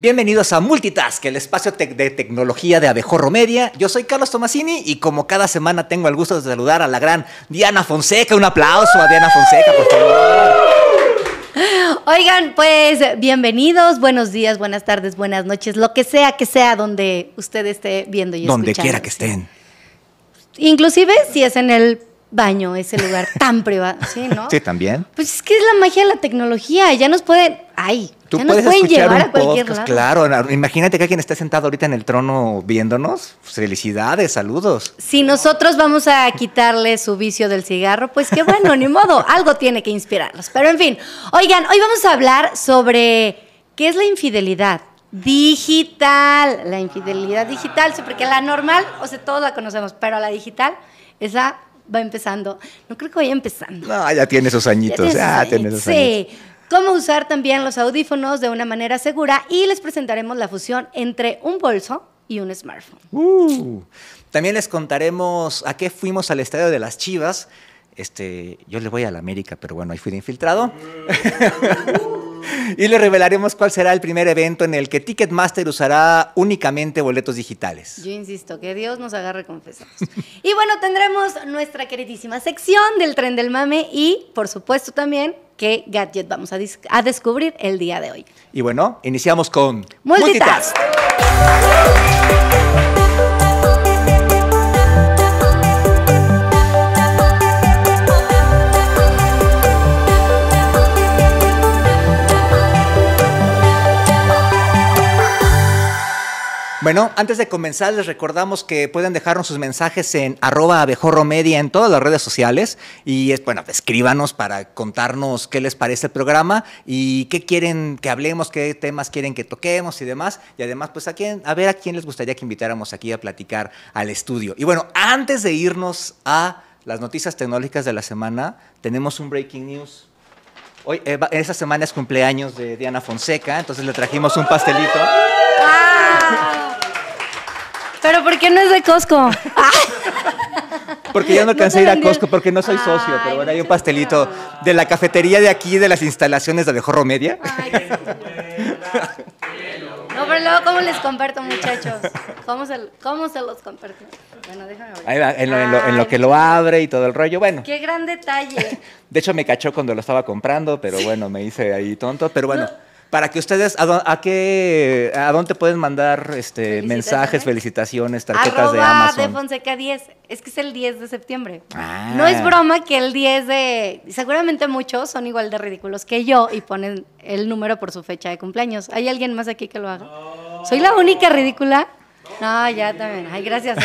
Bienvenidos a Multitask, el espacio de tecnología de Abejorro Media. Yo soy Carlos Tomasini y como cada semana tengo el gusto de saludar a la gran Diana Fonseca. Un aplauso a Diana Fonseca, por favor. Oigan, pues bienvenidos, buenos días, buenas tardes, buenas noches, lo que sea que sea donde usted esté viendo y Donde quiera que estén. Inclusive si es en el baño, ese lugar tan privado, ¿sí, no? Sí, también. Pues es que es la magia de la tecnología, ya nos pueden... ay, Tú puedes escuchar podcast, claro. Imagínate que alguien está sentado ahorita en el trono viéndonos. Pues, felicidades, saludos. Si nosotros vamos a quitarle su vicio del cigarro, pues qué bueno, ni modo, algo tiene que inspirarlos. Pero en fin, oigan, hoy vamos a hablar sobre qué es la infidelidad digital. La infidelidad digital, sí, porque la normal, o sea, todos la conocemos, pero la digital, esa va empezando. No creo que vaya empezando. No, ya tiene esos añitos. Ya tiene añitos. Sí cómo usar también los audífonos de una manera segura y les presentaremos la fusión entre un bolso y un smartphone. Uh. también les contaremos a qué fuimos al estadio de las Chivas. Este, yo le voy a la América, pero bueno, ahí fui de infiltrado. y le revelaremos cuál será el primer evento en el que Ticketmaster usará únicamente boletos digitales. Yo insisto, que Dios nos agarre confesados. y bueno, tendremos nuestra queridísima sección del tren del mame y, por supuesto, también qué gadget vamos a, a descubrir el día de hoy. Y bueno, iniciamos con Multitask. Multitask. Bueno, antes de comenzar, les recordamos que pueden dejarnos sus mensajes en arroba abejorromedia en todas las redes sociales. Y es, bueno, escríbanos para contarnos qué les parece el programa y qué quieren que hablemos, qué temas quieren que toquemos y demás. Y además, pues a quién, a ver a quién les gustaría que invitáramos aquí a platicar al estudio. Y bueno, antes de irnos a las noticias tecnológicas de la semana, tenemos un breaking news. Hoy, eh, esta semana es cumpleaños de Diana Fonseca, entonces le trajimos un pastelito. ¿Pero por qué no es de Costco? porque yo no alcancé ir a Costco porque no soy socio, pero bueno, hay un pastelito de la cafetería de aquí, de las instalaciones de Jorro Media. no, pero luego, ¿cómo les comparto, muchachos? ¿Cómo se, los comparto? Bueno, déjame Ahí en, lo, que lo abre y todo el rollo, bueno. Qué gran detalle. De hecho, me cachó cuando lo estaba comprando, pero bueno, me hice ahí tonto, pero bueno para que ustedes, ¿a, qué, a dónde pueden mandar este, mensajes, felicitaciones, tarjetas de Amazon? de Fonseca 10, es que es el 10 de septiembre. Ah. No es broma que el 10 de, seguramente muchos son igual de ridículos que yo y ponen el número por su fecha de cumpleaños. ¿Hay alguien más aquí que lo haga? ¿Soy la única ridícula? No, ya también. Ay, gracias.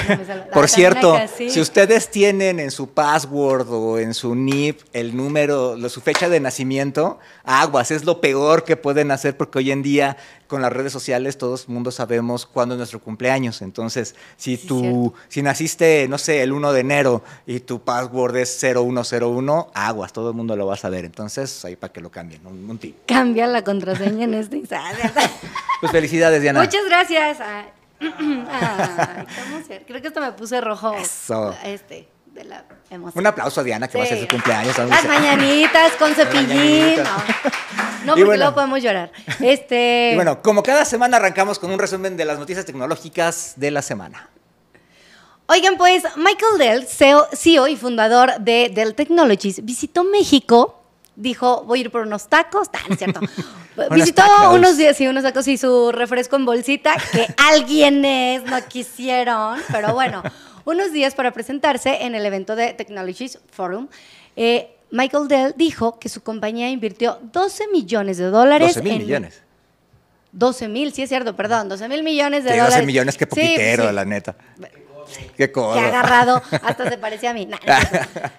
Por cierto, si ustedes tienen en su password o en su NIP el número, su fecha de nacimiento, aguas, es lo peor que pueden hacer porque hoy en día con las redes sociales todo el mundo sabemos cuándo es nuestro cumpleaños. Entonces, si tú, si naciste, no sé, el 1 de enero y tu password es 0101, aguas, todo el mundo lo va a saber. Entonces, ahí para que lo cambien, un, tip. Cambia la contraseña en este instante. pues felicidades, Diana. Muchas gracias. A ah, Creo que esto me puse rojo. Este, de la emoción. Un aplauso a Diana que va a hacer su cumpleaños. Las mañanitas con cepillín. No, porque luego podemos llorar. Este... bueno, como cada semana arrancamos con un resumen de las noticias tecnológicas de la semana. Oigan, pues Michael Dell, CEO e y fundador de Dell Technologies, visitó México dijo, voy a ir por unos tacos, tan cierto. Pues, visitó unos, días, y unos tacos y su refresco en bolsita, que alguienes no quisieron, pero bueno, unos días para presentarse en el evento de Technologies Forum. Eh, Michael Dell dijo que su compañía invirtió 12 millones de dólares. 12 mil millones. 12 mil, sí es cierto, perdón, 12 mil millones de dólares. 12 millones, que poquitero, la neta. Qué Que agarrado, hasta se parecía a mí.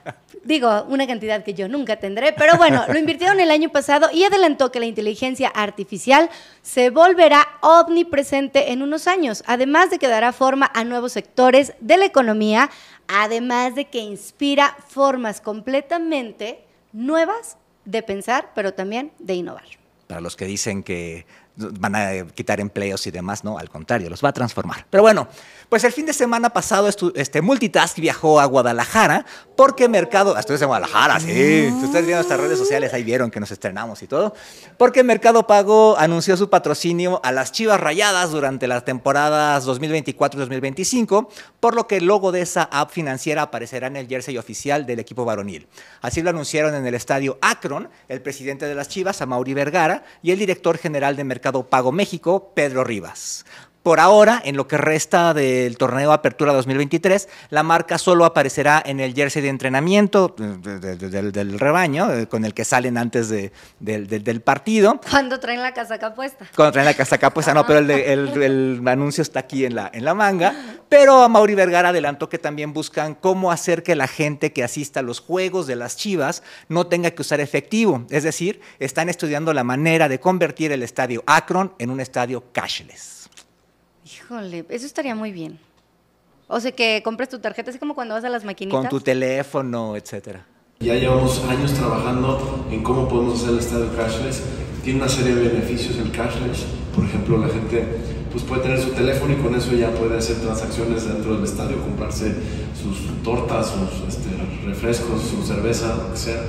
Digo, una cantidad que yo nunca tendré, pero bueno, lo invirtieron el año pasado y adelantó que la inteligencia artificial se volverá omnipresente en unos años, además de que dará forma a nuevos sectores de la economía, además de que inspira formas completamente nuevas de pensar, pero también de innovar. Para los que dicen que van a quitar empleos y demás, no, al contrario, los va a transformar. Pero bueno, pues el fin de semana pasado este Multitask viajó a Guadalajara porque Mercado, ah, estoy en Guadalajara, sí, mm. si ustedes vieron nuestras redes sociales ahí vieron que nos estrenamos y todo, porque Mercado Pago anunció su patrocinio a las Chivas Rayadas durante las temporadas 2024 2025, por lo que el logo de esa app financiera aparecerá en el jersey oficial del equipo varonil. Así lo anunciaron en el estadio Akron el presidente de las Chivas, Amaury Vergara, y el director general de Mercado Mercado Pago México, Pedro Rivas. Por ahora, en lo que resta del torneo Apertura 2023, la marca solo aparecerá en el jersey de entrenamiento del, rebaño, eh, con el que salen antes del, partido. Cuando traen la casaca puesta. Cuando traen la casaca puesta, no, pero el, anuncio está aquí en la, en la manga. Pero a Mauri Vergara adelantó que también buscan cómo hacer que la gente que asista a los juegos de las Chivas no tenga que usar efectivo. Es decir, están estudiando la manera de convertir el estadio Akron en un estadio cashless. Híjole, eso estaría muy bien. O sea, que compres tu tarjeta, así como cuando vas a las maquinitas. Con tu teléfono, etcétera. Ya llevamos años trabajando en cómo podemos hacer el estadio cashless. Tiene una serie de beneficios el cashless. Por ejemplo, la gente pues puede tener su teléfono y con eso ya puede hacer transacciones dentro del estadio, comprarse sus tortas, sus este, refrescos, su cerveza, lo que sea.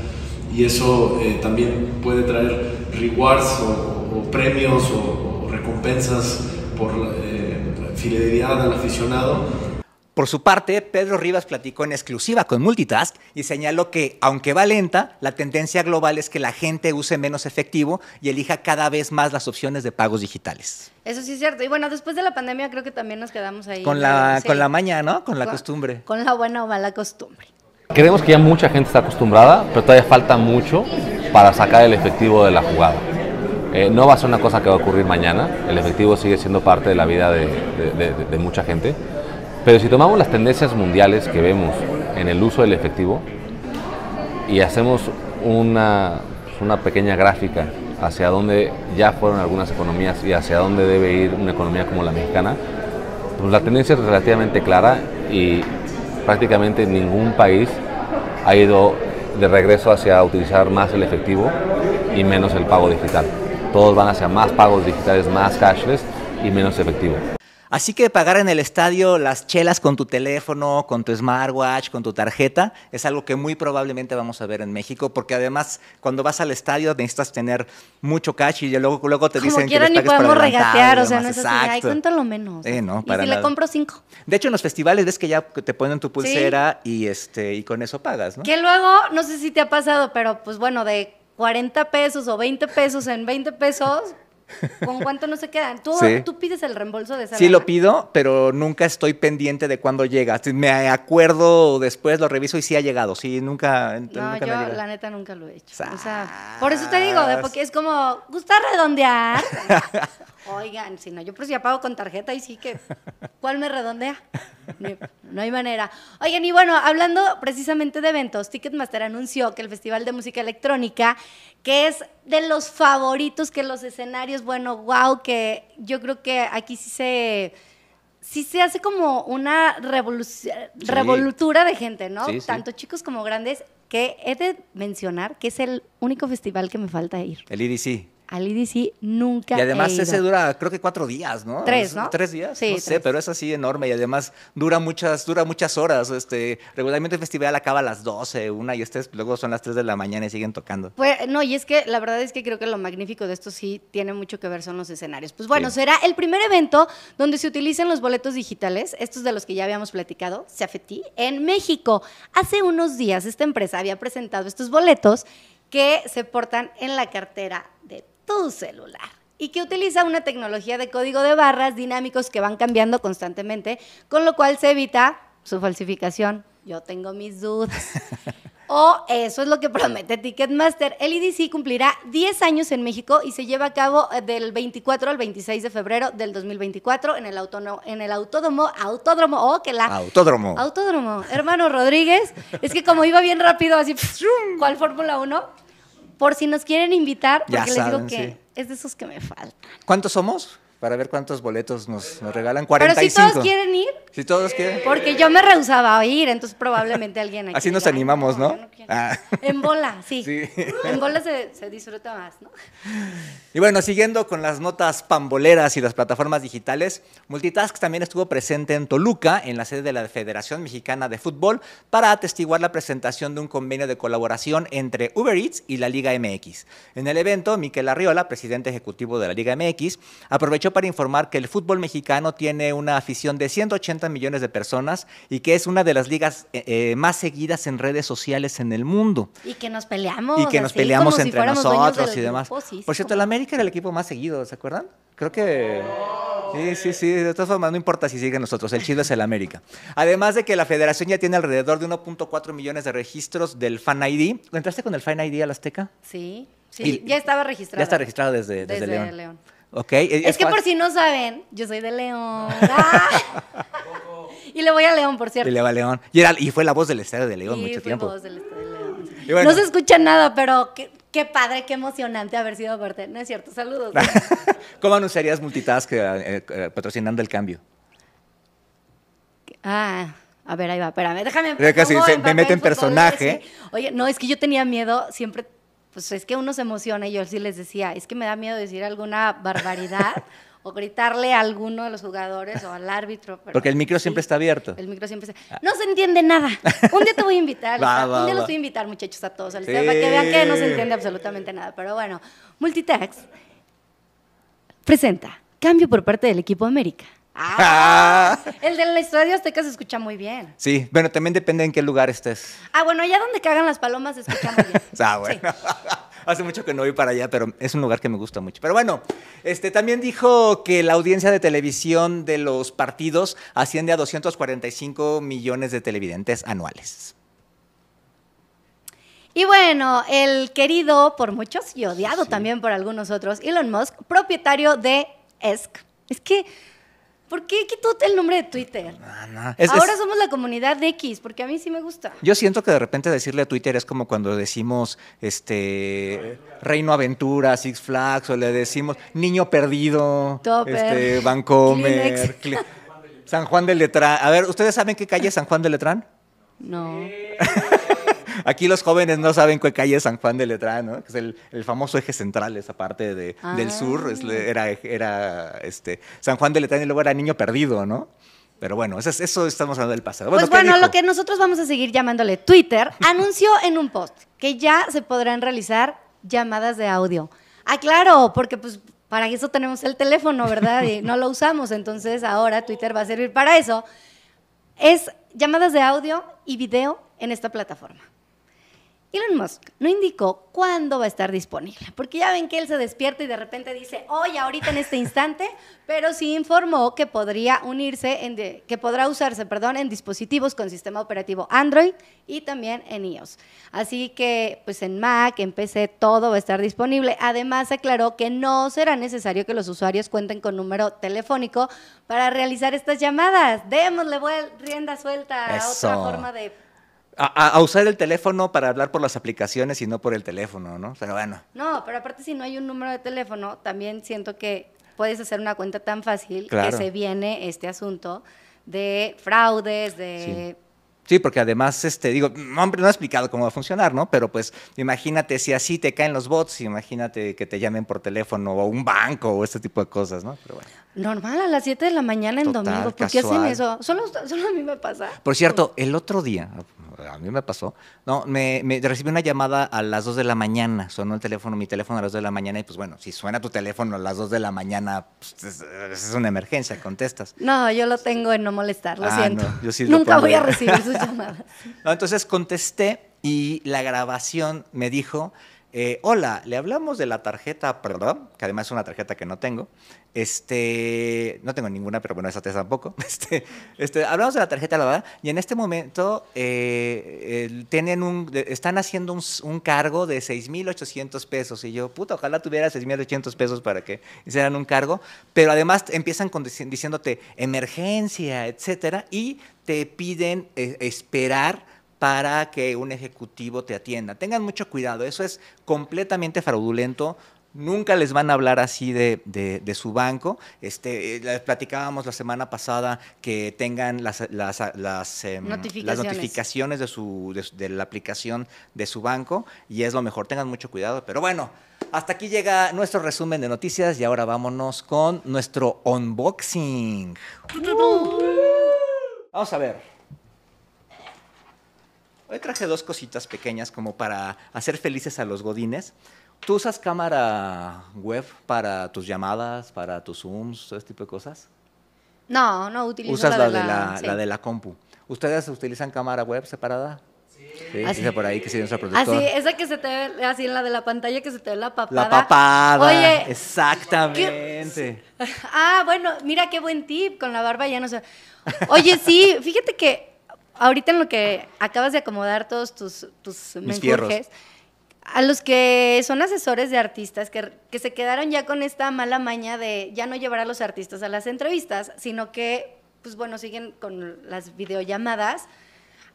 Y eso eh, también puede traer rewards o, premios o, recompensas por... Eh, fidelidad al aficionado. Por su parte, Pedro Rivas platicó en exclusiva con Multitask y señaló que, aunque va lenta, la tendencia global es que la gente use menos efectivo y elija cada vez más las opciones de pagos digitales. Eso sí es cierto. Y bueno, después de la pandemia creo que también nos quedamos ahí. Con la, con la maña, ¿no? Con la costumbre. Con la buena o mala costumbre. Creemos que ya mucha gente está acostumbrada, pero todavía falta mucho para sacar el efectivo de la jugada. Eh, no va a ser una cosa que va a ocurrir mañana, el efectivo sigue siendo parte de la vida de, mucha gente, pero si tomamos las tendencias mundiales que vemos en el uso del efectivo y hacemos una, una pequeña gráfica hacia dónde ya fueron algunas economías y hacia dónde debe ir una economía como la mexicana, pues la tendencia es relativamente clara y prácticamente ningún país ha ido de regreso hacia utilizar más el efectivo y menos el pago digital todos van hacia más pagos digitales, más cashless y menos efectivo. Así que pagar en el estadio las chelas con tu teléfono, con tu smartwatch, con tu tarjeta, es algo que muy probablemente vamos a ver en México, porque además cuando vas al estadio necesitas tener mucho cash y luego, luego te dicen que podemos regatear, o sea, no es así, ay, cuéntalo menos. Eh, no, para y le compro cinco. De hecho, en los festivales ves que ya te ponen tu pulsera y este, y con eso pagas, ¿no? Que luego, no sé si te ha pasado, pero pues bueno, de 40 pesos o 20 pesos en 20 pesos, ¿Con cuánto no se quedan? ¿Tú, ¿Tú, pides el reembolso de esa Sí, lo pido, pero nunca estoy pendiente de cuándo llega. Me acuerdo después, lo reviso y sí ha llegado. Sí, nunca. No, yo la neta nunca lo he hecho. por eso te digo, porque es como, gusta redondear. Oigan, si no, yo pues ya pago con tarjeta y sí que, ¿cuál me redondea? No hay manera. Oigan, y bueno, hablando precisamente de eventos, Ticketmaster anunció que el Festival de Música Electrónica, que es de los favoritos, que los escenarios, bueno, wow, que yo creo que aquí sí se sí se hace como una revolución, revolutura de gente, ¿no? Tanto chicos como grandes, que he de mencionar que es el único festival que me falta ir. El IDC al IDC nunca. Y además ese dura, creo que cuatro días, ¿no? Tres, ¿no? Tres días. Sí, no sé, pero es así enorme y además dura muchas, dura muchas horas. Este, regularmente el festival acaba a las 12, una y este luego son las 3 de la mañana y siguen tocando. Pues, no, y es que la verdad es que creo que lo magnífico de esto sí tiene mucho que ver son los escenarios. Pues bueno, será el primer evento donde se utilicen los boletos digitales, estos de los que ya habíamos platicado, Safety, en México. Hace unos días esta empresa había presentado estos boletos que se portan en la cartera de tu celular y que utiliza una tecnología de código de barras dinámicos que van cambiando constantemente, con lo cual se evita su falsificación. Yo tengo mis dudas. o eso es lo que promete Ticketmaster. El IDC cumplirá 10 años en México y se lleva a cabo eh, del 24 al 26 de febrero del 2024 en el, en el autódromo, autódromo, oh, que la... Autódromo. Autódromo. Hermano Rodríguez, es que como iba bien rápido, así, ¿cuál Fórmula 1? Por si nos quieren invitar, porque les digo que es de esos que me falta. ¿Cuántos somos? para ver cuántos boletos nos, regalan. 45. Pero si todos quieren ir. Si todos quieren. Porque yo me rehusaba a ir, entonces probablemente alguien aquí Así nos animamos, ¿no? Ah. En bola, sí. En bola se, se, disfruta más, ¿no? Y bueno, siguiendo con las notas pamboleras y las plataformas digitales, Multitask también estuvo presente en Toluca, en la sede de la Federación Mexicana de Fútbol, para atestiguar la presentación de un convenio de colaboración entre Uber Eats y la Liga MX. En el evento, Miquel Arriola, presidente ejecutivo de la Liga MX, aprovechó para informar que el fútbol mexicano tiene una afición de 180 millones de personas y que es una de las ligas eh, eh, más seguidas en redes sociales en el mundo. Y que nos peleamos. Y que nos peleamos entre nosotros y demás. Por cierto, el América era el equipo más seguido, ¿se acuerdan? Creo que... Sí, sí, sí. De todas formas, no importa si siguen nosotros. El chido es el América. Además de que la federación ya tiene alrededor de 1.4 millones de registros del Fan ID. ¿Entraste con el Fan ID al Azteca? Sí. Sí, ya estaba registrado. Ya está registrado desde, León. Es, que por si no saben, yo soy de León. y le voy a León, por cierto. Y le va a León. Y, fue la voz del Estadio de León mucho tiempo. Voz del Estadio No se escucha nada, pero qué, padre, qué emocionante haber sido parte. No es cierto, saludos. ¿Cómo anunciarías Multitask eh, eh, patrocinando el cambio? Ah, a ver, ahí va, espérame, déjame. Casi, me mete en personaje. Oye, no, es que yo tenía miedo, siempre pues es que uno se emociona y yo sí les decía, es que me da miedo decir alguna barbaridad. o gritarle a alguno de los jugadores o al árbitro. Porque el micro siempre está abierto. El micro siempre está... Ah. No se entiende nada. Un día te voy a invitar. un día los voy a invitar, muchachos, a todos. Para que vean que no se entiende absolutamente nada. Pero bueno, Multitax presenta cambio por parte del equipo América. Ah, el de la Estadio Azteca se escucha muy bien. Sí, bueno, también depende en qué lugar estés. Ah, bueno, allá donde cagan las palomas se escucha muy bien. ah, bueno. Hace mucho que no voy para allá, pero es un lugar que me gusta mucho. Pero bueno, este también dijo que la audiencia de televisión de los partidos asciende a 245 millones de televidentes anuales. Y bueno, el querido por muchos y odiado también por algunos otros, Elon Musk, propietario de ESC. Es que ¿Por qué quitó el nombre de Twitter? Ahora somos la comunidad de X, porque a mí sí me gusta. Yo siento que de repente decirle a Twitter es como cuando decimos este Reino Aventura, Six Flags, o le decimos Niño Perdido, este, San Juan de Letrán. A ver, ¿ustedes saben qué calle es San Juan de Letrán? No. Aquí los jóvenes no saben qué calle es San Juan de Letrán, ¿no? Que es el, famoso eje central, esa parte del ah. sur. era este, San Juan de Letrán y luego era Niño Perdido, ¿no? Pero bueno, eso, eso, estamos hablando del pasado. Bueno, pues bueno, lo que nosotros vamos a seguir llamándole Twitter, anunció en un post que ya se podrán realizar llamadas de audio. Ah, claro, porque pues para eso tenemos el teléfono, ¿verdad? Y no lo usamos, entonces ahora Twitter va a servir para eso. Es llamadas de audio y video en esta plataforma. Elon Musk no indicó cuándo va a estar disponible, porque ya ven que él se despierta y de repente dice, hoy, ahorita en este instante, pero sí informó que podría unirse, en que podrá usarse, perdón, en dispositivos con sistema operativo Android y también en iOS. Así que, pues en Mac, en PC, todo va a estar disponible. Además, aclaró que no será necesario que los usuarios cuenten con número telefónico para realizar estas llamadas. Démosle rienda suelta a otra forma de a, usar el teléfono para hablar por las aplicaciones y no por el teléfono, ¿no? Pero bueno. No, pero aparte si no hay un número de teléfono, también siento que puedes hacer una cuenta tan fácil que se viene este asunto de fraudes, de... Sí. porque además, este, digo, no, no he explicado cómo va a funcionar, ¿no? Pero pues imagínate si así te caen los bots, imagínate que te llamen por teléfono o un banco o este tipo de cosas, ¿no? Pero bueno. Normal, a las 7 de la mañana en domingo. ¿Por qué hacen eso? solo a mí me pasa. Por cierto, el otro día, a mí me pasó. No, me, recibí una llamada a las 2 de la mañana, sonó el teléfono, mi teléfono a las 2 de la mañana y pues bueno, si suena tu teléfono a las 2 de la mañana, pues, es, una emergencia, contestas. No, yo lo tengo en no molestar, lo ah, siento. Nunca voy a recibir sus llamadas. no, entonces contesté y la grabación me dijo, eh, hola, le hablamos de la tarjeta, perdón, que además es una tarjeta que no tengo, este, no tengo ninguna, pero bueno, esa te tampoco. Este, este, hablamos de la tarjeta lavada y en este momento eh, tienen un, están haciendo un, cargo de 6.800 pesos y yo, puta, ojalá tuviera 6.800 pesos para que hicieran un cargo, pero además empiezan diciéndote emergencia, etcétera, y te piden eh, esperar para que un ejecutivo te atienda. Tengan mucho cuidado, eso es completamente fraudulento, nunca les van a hablar así de, su banco. Este, eh, les platicábamos la semana pasada que tengan las, las, em, notificaciones. de, de, la aplicación de su banco y es lo mejor. Tengan mucho cuidado, pero bueno. Hasta aquí llega nuestro resumen de noticias y ahora vámonos con nuestro unboxing. Vamos a ver. Hoy traje dos cositas pequeñas como para hacer felices a los godines. ¿Tú usas cámara web para tus llamadas, para tus Zooms, todo ese tipo de cosas? No, no utilizo la, de, la, de la compu. ¿Ustedes utilizan cámara web separada? Sí, así, dice por ahí que sí, nuestra productora. Así, esa que se te ve, así en la de la pantalla que se te ve la papada. La papada. Oye. Exactamente. Ah, bueno, mira qué buen tip, con la barba ya no sé. Oye, sí, fíjate que ahorita en lo que acabas de acomodar todos tus, tus a los que son asesores de artistas, que, se quedaron ya con esta mala maña de ya no llevar a los artistas a las entrevistas, sino que, pues bueno, siguen con las videollamadas.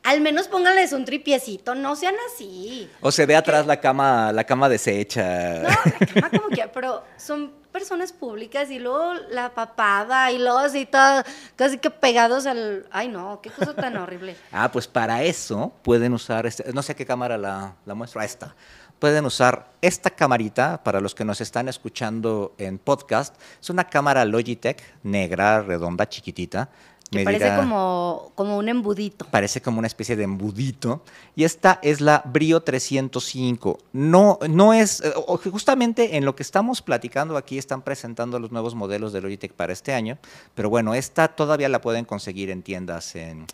Al menos pónganles un tripiecito, no sean así. O se ve atrás la cama, la cama deshecha. No, la cama como que, pero son personas públicas y luego la papada y luego así todo, casi que pegados al... Ay, no, qué cosa tan horrible. ah, pues para eso pueden usar, este, no sé qué cámara la, la muestro, esta. Pueden usar esta camarita para los que nos están escuchando en podcast. Es una cámara Logitech negra, redonda, chiquitita parece como, como un embudito. Parece como una especie de embudito. Y esta es la Brio 305. No, no es, eh, justamente en lo que estamos platicando aquí están presentando los nuevos modelos de Logitech para este año. Pero bueno, esta todavía la pueden conseguir en tiendas en,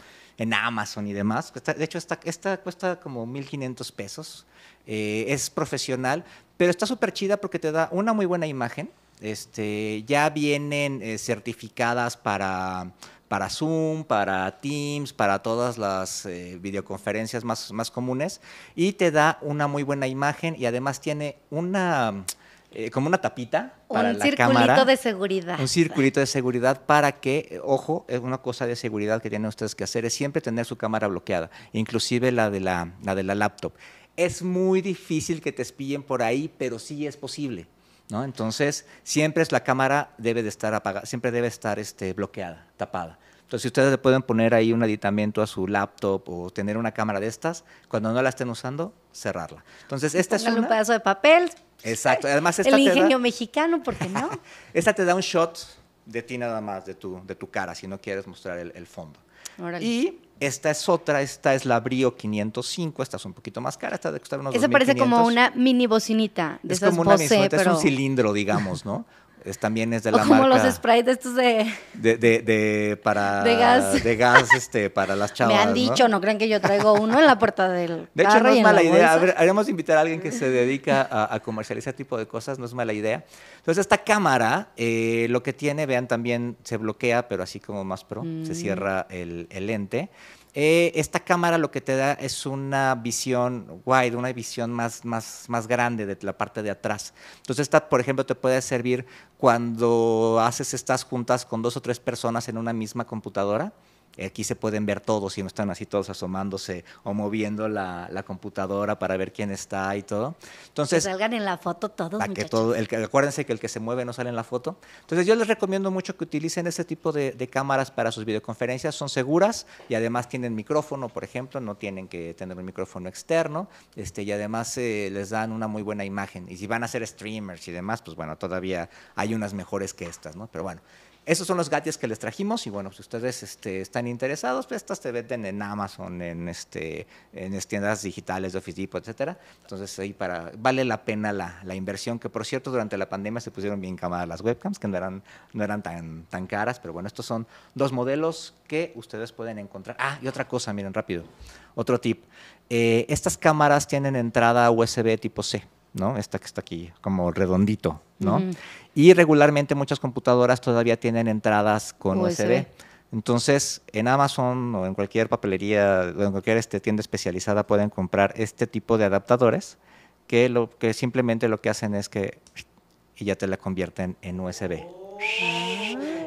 Amazon y demás. De hecho, esta, esta cuesta como 1.500 pesos. Eh, es profesional, pero está súper chida porque te da una muy buena imagen. Este, ya vienen eh, certificadas para para Zoom, para Teams, para todas las eh, videoconferencias más, comunes y te da una muy buena imagen y además tiene una... Eh, como una tapita para un la cámara. Un circulito de seguridad. Un circulito de seguridad para que, eh, ojo, es una cosa de seguridad que tienen ustedes que hacer es siempre tener su cámara bloqueada, inclusive la de la, la de la laptop. Es muy difícil que te espillen por ahí, pero sí es posible. Entonces, siempre es la cámara debe de estar apagada, siempre debe estar este, bloqueada, tapada. Entonces, si ustedes le pueden poner ahí un aditamento a su laptop o tener una cámara de estas, cuando no la estén usando, cerrarla. Entonces, esta es una... un pedazo de papel. Exacto. Además, esta El ingenio mexicano, ¿por qué no? esta te da un shot de ti nada más, de tu, de tu cara, si no quieres mostrar el, fondo. Y esta es otra, esta es la Brio 505, esta es un poquito más cara, esta de costar unos Esa parece como una mini bocinita de es como una es un cilindro, digamos, ¿no? también es de la como los sprites estos de... De, de, para, de gas. De gas, este, para las chavas. Me han dicho, ¿no? crean que yo traigo uno en la puerta del De hecho, no es mala idea. haremos de invitar a alguien que se dedica a, comercializar tipo de cosas, no es mala idea. Entonces, esta cámara, eh, lo que tiene, vean, también se bloquea, pero así como más pro, se mm. cierra el, el lente. Eh, esta cámara lo que te da es una visión wide, una visión más, más, más grande de la parte de atrás. Entonces, esta, por ejemplo, te puede servir cuando haces estas juntas con dos o tres personas en una misma computadora Aquí se pueden ver todos y no están así todos asomándose o moviendo la, computadora para ver quién está y todo. Entonces, que salgan en la foto todos. Para que todo, el, acuérdense que el que se mueve no sale en la foto. Entonces yo les recomiendo mucho que utilicen este tipo de, cámaras para sus videoconferencias. Son seguras y además tienen micrófono, por ejemplo, no tienen que tener un micrófono externo este, y además eh, les dan una muy buena imagen. Y si van a ser streamers y demás, pues bueno, todavía hay unas mejores que estas, ¿no? Pero bueno. Esos son los gadgets que les trajimos y bueno, si ustedes este, están interesados, pues estas te venden en Amazon, en, este, en este, tiendas digitales de Office Depot, etcétera. Entonces ahí para, vale la pena la, inversión, que por cierto durante la pandemia se pusieron bien camadas las webcams, que no eran, no eran tan, tan caras, pero bueno, estos son dos modelos que ustedes pueden encontrar. Ah, y otra cosa, miren rápido, otro tip. Eh, estas cámaras tienen entrada USB tipo C. ¿no? Esta que está aquí, como redondito, ¿no? Y regularmente muchas computadoras todavía tienen entradas con USB. Entonces, en Amazon o en cualquier papelería o en cualquier este, tienda especializada pueden comprar este tipo de adaptadores que, lo, que simplemente lo que hacen es que y ya te la convierten en USB. Ah.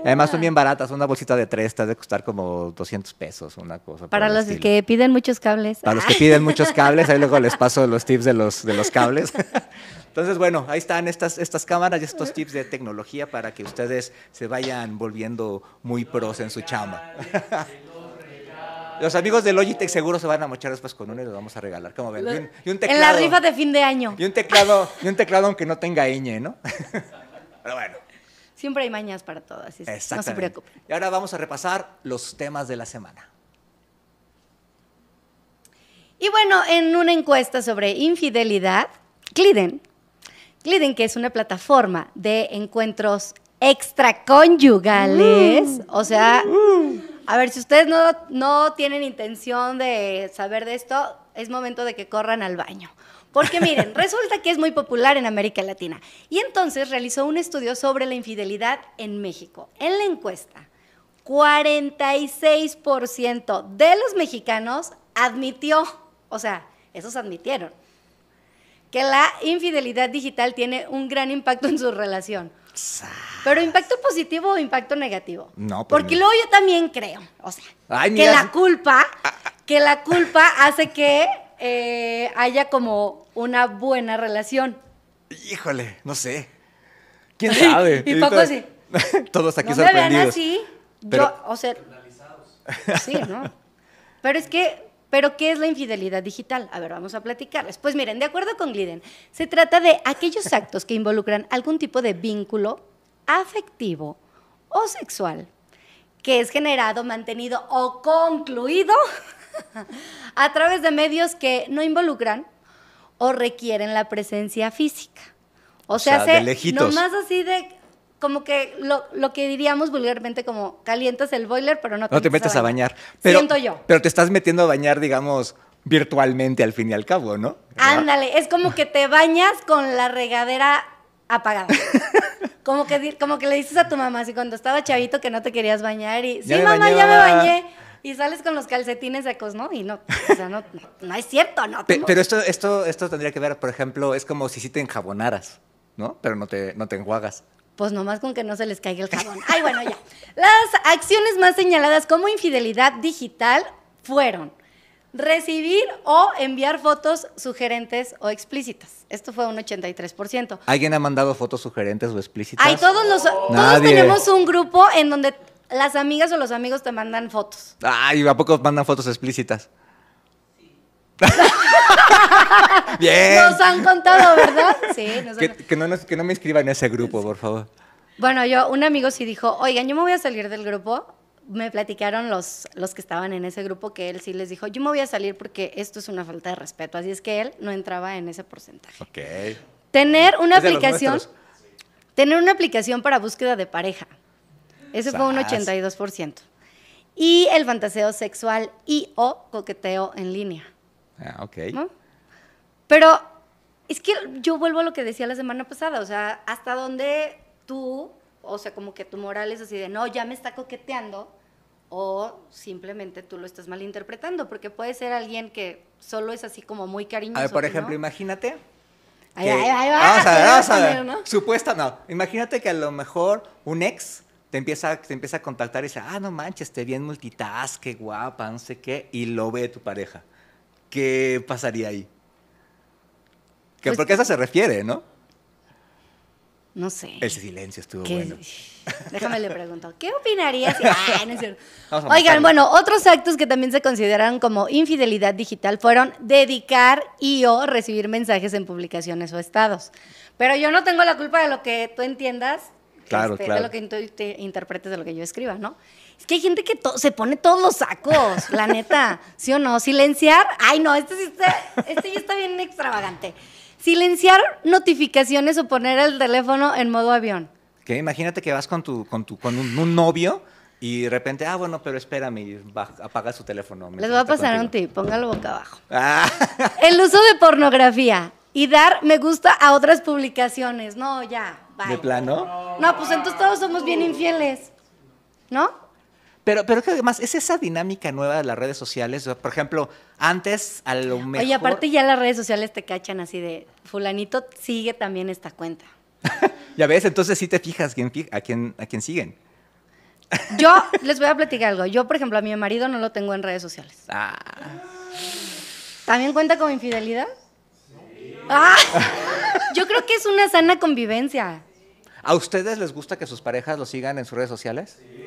Además son bien baratas, una bolsita de tres te de costar como 200 pesos, una cosa. Para los que piden muchos cables. Para los que piden muchos cables, ahí luego les paso los tips de los, de los cables. Entonces, bueno, ahí están estas, estas cámaras y estos tips de tecnología para que ustedes se vayan volviendo muy pros en su chamba. Los amigos de Logitech seguro se van a mochar después con uno y los vamos a regalar. ¿Cómo ven, En la rifa de fin de año. Y un teclado, y un teclado aunque no tenga ñ, ¿no? Pero bueno. Siempre hay mañas para todas. Es, no se preocupen. Y ahora vamos a repasar los temas de la semana. Y bueno, en una encuesta sobre infidelidad, Cliden, Cliden, que es una plataforma de encuentros extraconyugales, mm. o sea, mm. a ver, si ustedes no tienen intención de saber de esto, es momento de que corran al baño porque miren, resulta que es muy popular en América Latina. Y entonces realizó un estudio sobre la infidelidad en México. En la encuesta, 46% de los mexicanos admitió, o sea, esos admitieron, que la infidelidad digital tiene un gran impacto en su relación. Pero impacto positivo o impacto negativo. No, pues Porque luego yo también creo, o sea, que la culpa, ah, ah. que la culpa hace que eh, haya como una buena relación. Híjole, no sé. ¿Quién sabe? y, poco así. Todos aquí no así. Pero... Yo, o sea, sí, ¿no? Pero es que pero, ¿qué es la infidelidad digital? A ver, vamos a platicarles. Pues miren, de acuerdo con Gliden, se trata de aquellos actos que involucran algún tipo de vínculo afectivo o sexual que es generado, mantenido o concluido a través de medios que no involucran o requieren la presencia física. O, sea, sea nomás así de como que lo, lo, que diríamos vulgarmente como calientas el boiler, pero no te, no te a bañar. Siento yo. Pero te estás metiendo a bañar, digamos, virtualmente al fin y al cabo, ¿no? Ándale, es como que te bañas con la regadera apagada. como, que, como que le dices a tu mamá, así cuando estaba chavito que no te querías bañar y, sí, mamá, ya me bañé y sales con los calcetines secos, ¿no? Y no, o sea, no, no, es cierto, ¿no? pero esto, esto, esto tendría que ver, por ejemplo, es como si sí te enjabonaras, ¿no? Pero no te, no te enjuagas pues nomás con que no se les caiga el jabón. Ay, bueno, ya. Las acciones más señaladas como infidelidad digital fueron recibir o enviar fotos sugerentes o explícitas. Esto fue un 83%. ¿Alguien ha mandado fotos sugerentes o explícitas? Ay, todos los todos tenemos un grupo en donde las amigas o los amigos te mandan fotos. Ay, ¿a poco mandan fotos explícitas? Sí. Bien. Nos han contado, ¿verdad? Sí. Nos que, no no me inscriban en ese grupo, por favor. Bueno, yo, un amigo sí dijo, oigan, yo me voy a salir del grupo. Me platicaron los, los que estaban en ese grupo que él sí les dijo, yo me voy a salir porque esto es una falta de respeto. Así es que él no entraba en ese porcentaje. Ok. Tener una aplicación. Tener una aplicación para búsqueda de pareja. Eso fue un 82%. Y el fantaseo sexual y o coqueteo en línea. Ah, ok. Pero es que yo vuelvo a lo que decía la semana pasada, o sea, hasta donde tú, o sea, como que tu moral es así de, no, ya me está coqueteando, o simplemente tú lo estás malinterpretando, porque puede ser alguien que solo es así como muy cariñoso. A ver, por ejemplo, imagínate. Ahí, ahí, va, vamos a ver, vamos Supuesta, no. Imagínate que a lo mejor un ex te empieza, te empieza a contactar y dice, ah, no manches, te bien multitask, qué guapa, no sé qué, y lo ve tu pareja. ¿Qué pasaría ahí? Que pues porque a eso se refiere, ¿no? No sé. El silencio estuvo bueno. Déjame le pregunto, ¿qué opinarías? Si... Ah, no es Oigan, bueno, otros actos que también se consideran como infidelidad digital fueron dedicar y o recibir mensajes en publicaciones o estados. Pero yo no tengo la culpa de lo que tú entiendas claro, este, claro. de lo que tú te interpretes de lo que yo escriba, ¿no? Es que hay gente que se pone todos los sacos, la neta, ¿sí o no? Silenciar, ay no, este, sí está, este ya está bien extravagante. Silenciar notificaciones o poner el teléfono en modo avión. Que imagínate que vas con tu, con tu, con un, novio y de repente, ah, bueno, pero espérame, apaga su teléfono. Les voy a pasar un tip, póngalo boca abajo. Ah. El uso de pornografía y dar me gusta a otras publicaciones. No, ya. ¿De plano? No, pues entonces todos somos bien infieles, ¿no? Pero, pero que además es esa dinámica nueva de las redes sociales. Por ejemplo, antes a lo mejor. Oye, aparte ya las redes sociales te cachan así de fulanito sigue también esta cuenta. ya ves, entonces sí te fijas quién, a quién, a quién siguen. Yo les voy a platicar algo. Yo, por ejemplo, a mi marido no lo tengo en redes sociales. Ah. ¿También cuenta con infidelidad? Ah. yo creo que es una sana convivencia. ¿A ustedes les gusta que sus parejas lo sigan en sus redes sociales? Sí.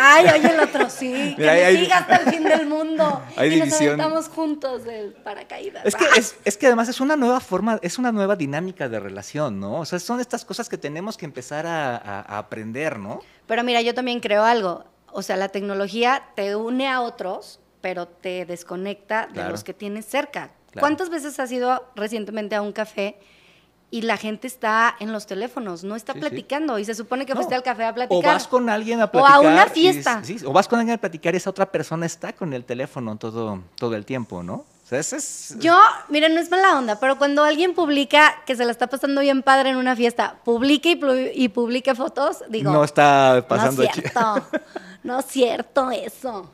Ay, oye el otro, sí. que siga hasta el fin del mundo. y nos aventamos juntos del paracaídas. Es que, ah. es, que además es una nueva forma, es una nueva dinámica de relación, ¿no? O sea, son estas cosas que tenemos que empezar a, aprender, ¿no? Pero mira, yo también creo algo. O sea, la tecnología te une a otros, pero te desconecta de los que tienes cerca. ¿Cuántas veces has ido recientemente a un café? y la gente está en los teléfonos, no está platicando y se supone que fuiste al café a platicar. O vas con alguien a platicar. O a una fiesta. o vas con alguien a platicar y esa otra persona está con el teléfono todo, todo el tiempo, ¿no? es... Yo, miren, no es mala onda, pero cuando alguien publica que se la está pasando bien padre en una fiesta, publica y, y fotos, digo... No está pasando... No es cierto, no es cierto eso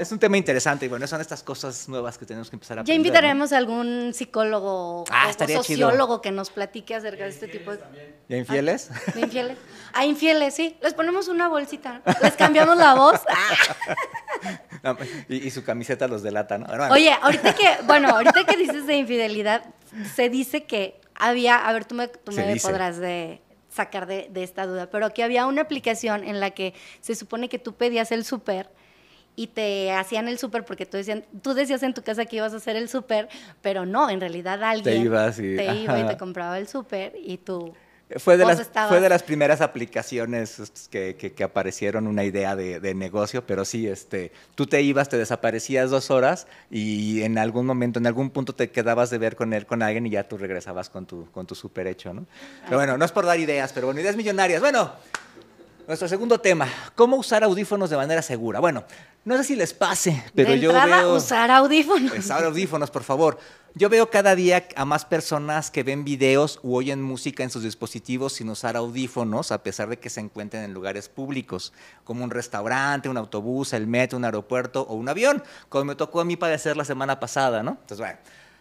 es, un, tema interesante y bueno, son estas cosas nuevas que tenemos que empezar a Ya invitaremos a algún psicólogo ah, o sociólogo que nos platique acerca de este tipo de... a infieles? infieles? A ah, ah, infieles, sí. Les ponemos una bolsita, les cambiamos la voz. y, su camiseta los delata, ¿no? Oye, ahorita que, bueno, ahorita que dices de infidelidad, se dice que había, a ver, tú me, podrás de, sacar de, esta duda, pero que había una aplicación en la que se supone que tú pedías el súper y te hacían el súper porque tú, decían, tú decías en tu casa que ibas a hacer el súper, pero no, en realidad alguien te, iba y te compraba el súper y tú... Fue de, las, fue de las primeras aplicaciones este, que, aparecieron una idea de, negocio, pero sí, este, tú te ibas, te desaparecías dos horas y en algún momento, en algún punto te quedabas de ver con él, con alguien y ya tú regresabas con tu, con tu super hecho, ¿no? Pero bueno, no es por dar ideas, pero bueno, ideas millonarias. Bueno, nuestro segundo tema, ¿cómo usar audífonos de manera segura? Bueno, no sé si les pase, pero yo veo... usar audífonos. Usar audífonos, por favor. Yo veo cada día a más personas que ven videos u oyen música en sus dispositivos sin usar audífonos, a pesar de que se encuentren en lugares públicos, como un restaurante, un autobús, el metro, un aeropuerto o un avión, como me tocó a mí padecer la semana pasada, ¿no? Entonces, bueno...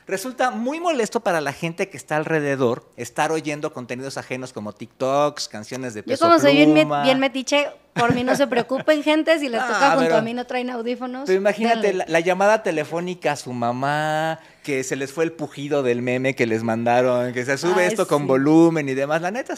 Resulta muy molesto para la gente que está alrededor estar oyendo contenidos ajenos como TikToks, canciones de peso Yo como soy bien metiche, por mí no se preocupen, gente, si les ah, toca junto a mí no traen audífonos. Pero imagínate la, llamada telefónica a su mamá, que se les fue el pujido del meme que les mandaron, que se sube esto con volumen y demás. La neta,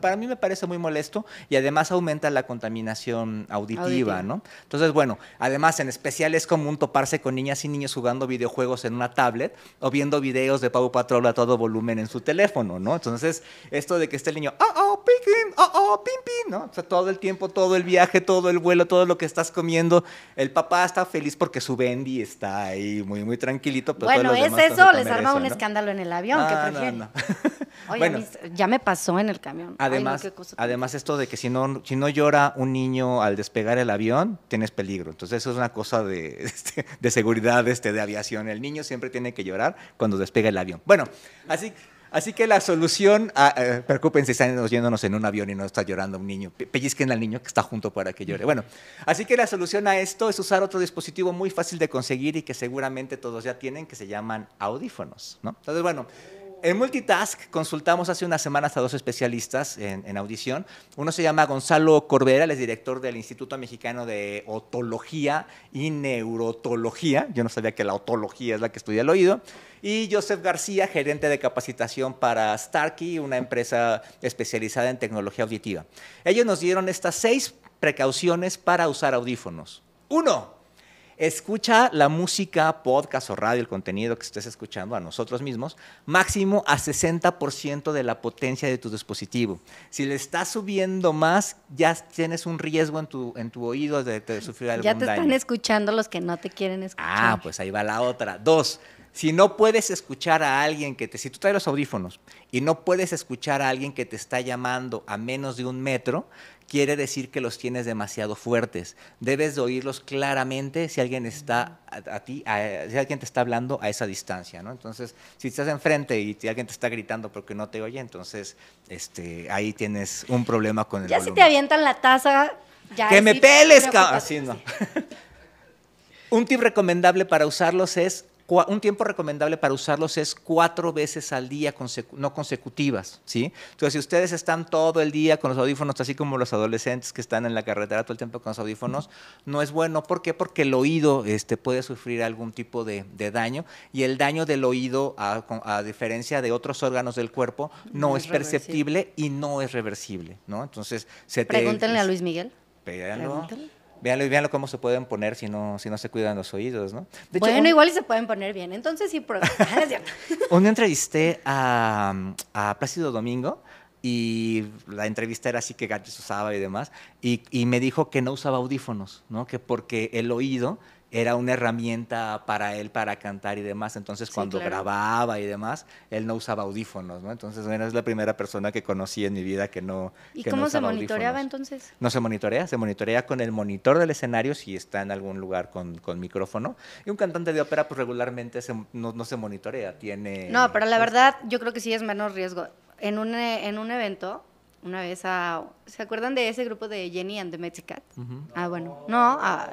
para mí me parece muy molesto y además aumenta la contaminación auditiva, ¿no? Entonces, bueno, además en especial es común toparse con niñas y niños jugando videojuegos en una tablet o viendo videos de Pau Patrol a todo volumen en su teléfono, ¿no? Entonces, esto de que esté el niño, oh, oh, ping, oh, oh, ping, ¿no? O sea, todo el tiempo, todo el el viaje, todo el vuelo, todo lo que estás comiendo. El papá está feliz porque su Bendy está ahí muy, muy tranquilito. Pues, bueno, es eso, les arma un escándalo en el avión, ya me pasó en el camión. Además, además esto de que si no, si no llora un niño al despegar el avión, tienes peligro. Entonces eso es una cosa de, este, de seguridad este, de aviación. El niño siempre tiene que llorar cuando despega el avión. Bueno, así... Así que la solución, a, si están yéndonos en un avión y no está llorando un niño. Pellizquen al niño que está junto para que llore. Mm. Bueno, así que la solución a esto es usar otro dispositivo muy fácil de conseguir y que seguramente todos ya tienen, que se llaman audífonos. ¿no? Entonces, bueno en Multitask consultamos hace unas semanas a dos especialistas en, audición. Uno se llama Gonzalo Corbera, el es director del Instituto Mexicano de Otología y Neurotología. Yo no sabía que la otología es la que estudia el oído. Y Joseph García, gerente de capacitación para Starkey, una empresa especializada en tecnología auditiva. Ellos nos dieron estas seis precauciones para usar audífonos. Uno, Escucha la música, podcast o radio, el contenido que estés escuchando a nosotros mismos, máximo a 60% de la potencia de tu dispositivo. Si le estás subiendo más, ya tienes un riesgo en tu, en tu oído de, sufrir algún daño. Ya te están escuchando los que no te quieren ah, escuchar. Ah, pues ahí va la otra. Dos, si no puedes escuchar a alguien que te, si tú traes los audífonos y no puedes escuchar a alguien que te está llamando a menos de un metro, quiere decir que los tienes demasiado fuertes. Debes de oírlos claramente si alguien está a, ti, si alguien te está hablando a esa distancia, ¿no? Entonces, si estás enfrente y alguien te está gritando porque no te oye, entonces, este, ahí tienes un problema con el. Ya si te avientan la taza, ya. Que me peles, cabrón. Ah, un tip recomendable para usarlos es un tiempo recomendable para usarlos es cuatro veces al día, no consecutivas, ¿sí? Entonces, si ustedes están todo el día con los audífonos, así como los adolescentes que están en la carretera todo el tiempo con los audífonos, no es bueno. ¿Por qué? Porque el oído este, puede sufrir algún tipo de, daño y el daño del oído, a, diferencia de otros órganos del cuerpo, no, es, perceptible y no es reversible, ¿no? Entonces, se Pregúntenle a Luis Miguel. Véanlo, cómo se pueden poner si no, si no se cuidan los oídos, ¿no? bueno, igual y se pueden poner bien, entonces sí, ah, un entrevisté a, a Plácido Domingo y la entrevista era así que Gaches usaba y demás, y, y, me dijo que no usaba audífonos, ¿no? Que porque el oído era una herramienta para él para cantar y demás. Entonces, cuando grababa y demás, él no usaba audífonos, ¿no? Entonces, bueno, es la primera persona que conocí en mi vida que no. ¿Y cómo se monitoreaba entonces? No se monitorea, se monitorea con el monitor del escenario si está en algún lugar con, con micrófono. Y un cantante de ópera, pues regularmente no, se monitorea, tiene. No, pero la verdad, yo creo que sí es menos riesgo. En un, en un evento, una vez a. ¿Se acuerdan de ese grupo de Jenny and the Mexicat? Ah, bueno. No, a...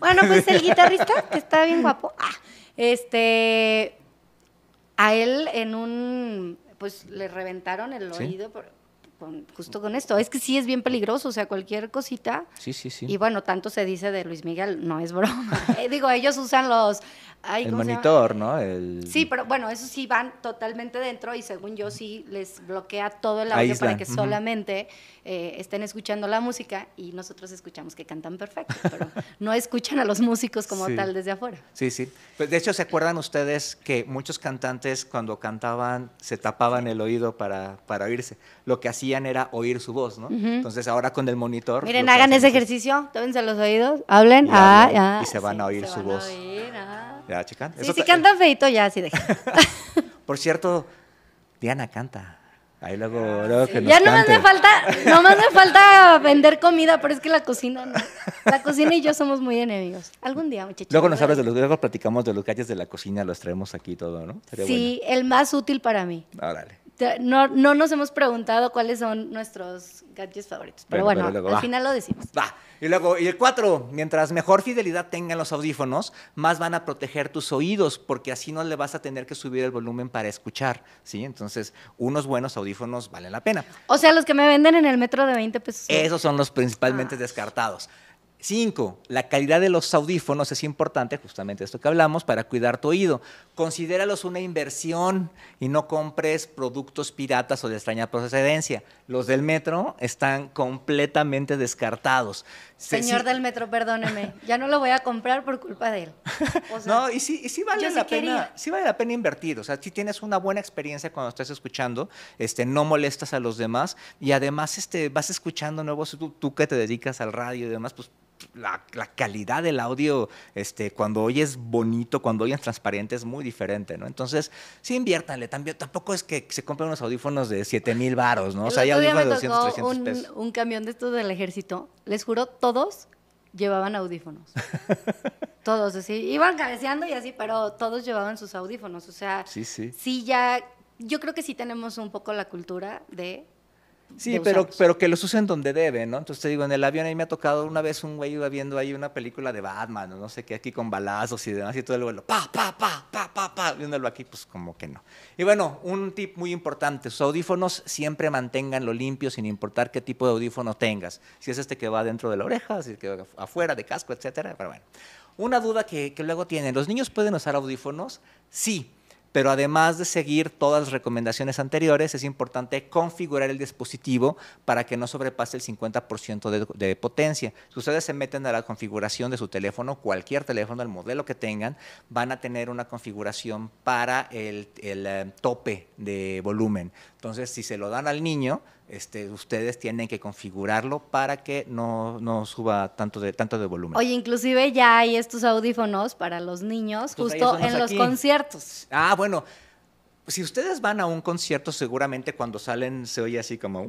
Bueno, pues el guitarrista, que está bien guapo, ah, este, a él en un, pues le reventaron el oído justo con esto. Es que sí es bien peligroso, o sea, cualquier cosita. Sí, sí, sí. Y bueno, tanto se dice de Luis Miguel, no es broma. Eh, digo, ellos usan los el monitor, ¿no? Sí, pero bueno, eso sí van totalmente dentro y según yo sí les bloquea todo el audio para que solamente eh, estén escuchando la música y nosotros escuchamos que cantan perfecto, pero no escuchan a los músicos como tal desde afuera. Sí, sí. Pues, de hecho, ¿se acuerdan ustedes que muchos cantantes cuando cantaban se tapaban el oído para, para oírse? Lo que hacían era oír su voz, ¿no? Entonces ahora con el monitor... Miren, hagan ese ejercicio, tómense los oídos, hablen, y, ah, se van a oír su voz. Ah. Ya, si canta feito, ya, así deja. Por cierto, Diana canta. Ahí luego, que Ya nomás me falta, nomás me falta vender comida, pero es que la cocina no. La cocina y yo somos muy enemigos. Algún día, muchachos. Luego nos hablas de los, luego platicamos de los gadgets de la cocina, los traemos aquí todo, ¿no? sí, el más útil para mí. No, nos hemos preguntado cuáles son nuestros gadgets favoritos, pero bueno, al final lo decimos. Va. Y luego, y el cuatro, mientras mejor fidelidad tengan los audífonos, más van a proteger tus oídos, porque así no le vas a tener que subir el volumen para escuchar, ¿sí? Entonces, unos buenos audífonos valen la pena. O sea, los que me venden en el metro de 20 pesos. Esos son los principalmente ah. descartados. Cinco, la calidad de los audífonos es importante, justamente esto que hablamos, para cuidar tu oído. Considéralos una inversión y no compres productos piratas o de extraña procedencia. Los del metro están completamente descartados. Señor del metro, perdóneme, ya no lo voy a comprar por culpa de él. no, y sí, vale la pena, vale la pena invertir. O sea, si tienes una buena experiencia cuando estás escuchando, este, no molestas a los demás y además este, vas escuchando nuevos, tú que te dedicas al radio y demás, pues la, calidad del audio, este, cuando es bonito, cuando es transparente, es muy diferente, ¿no? Entonces, sí, inviértanle. También, tampoco es que se compren unos audífonos de 7 mil varos, ¿no? O sea, hay audífonos de 200, 300 pesos. Un, camión de estos del ejército, les juro, todos llevaban audífonos. todos, así, iban cabeceando y así, pero todos llevaban sus audífonos. O sea, sí, sí. sí ya, yo creo que sí tenemos un poco la cultura de Sí, pero, pero que los usen donde deben, ¿no? Entonces te digo, en el avión ahí me ha tocado una vez un güey iba viendo ahí una película de Batman, no sé qué, aquí con balazos y demás, y todo el vuelo, pa, pa, pa, pa, pa, pa, viéndolo aquí, pues como que no. Y bueno, un tip muy importante, sus audífonos siempre manténganlo limpio sin importar qué tipo de audífono tengas, si es este que va dentro de la oreja, si es que va afuera, de casco, etcétera, pero bueno. Una duda que, que luego tienen, ¿los niños pueden usar audífonos? Sí, pero además de seguir todas las recomendaciones anteriores, es importante configurar el dispositivo para que no sobrepase el 50% de, potencia. Si ustedes se meten a la configuración de su teléfono, cualquier teléfono, el modelo que tengan, van a tener una configuración para el, eh, tope de volumen. Entonces, si se lo dan al niño, este, ustedes tienen que configurarlo para que no, suba tanto de, tanto de volumen. Oye, inclusive ya hay estos audífonos para los niños pues justo en los conciertos. Ah, bueno, si ustedes van a un concierto, seguramente cuando salen se oye así como...